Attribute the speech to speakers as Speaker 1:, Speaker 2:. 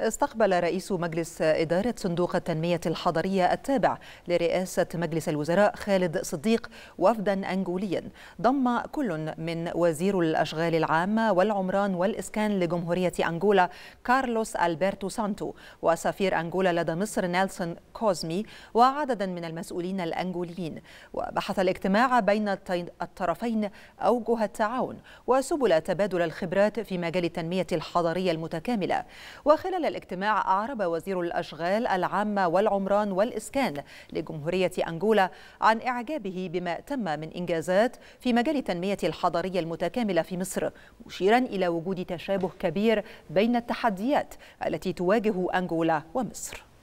Speaker 1: استقبل رئيس مجلس إدارة صندوق التنمية الحضرية التابع لرئاسة مجلس الوزراء خالد صديق وفدا أنجوليا ضم كل من وزير الأشغال العامة والعمران والإسكان لجمهورية أنجولا كارلوس ألبرتو سانتو وسفير أنجولا لدى مصر نيلسون كوزمي وعددا من المسؤولين الأنجوليين وبحث الاجتماع بين الطرفين أوجه التعاون وسبل تبادل الخبرات في مجال التنمية الحضرية المتكاملة وخلال الاجتماع أعرب وزير الأشغال العامة والعمران والإسكان لجمهورية أنجولا عن إعجابه بما تم من إنجازات في مجال التنمية الحضرية المتكاملة في مصر مشيرا إلى وجود تشابه كبير بين التحديات التي تواجه أنجولا ومصر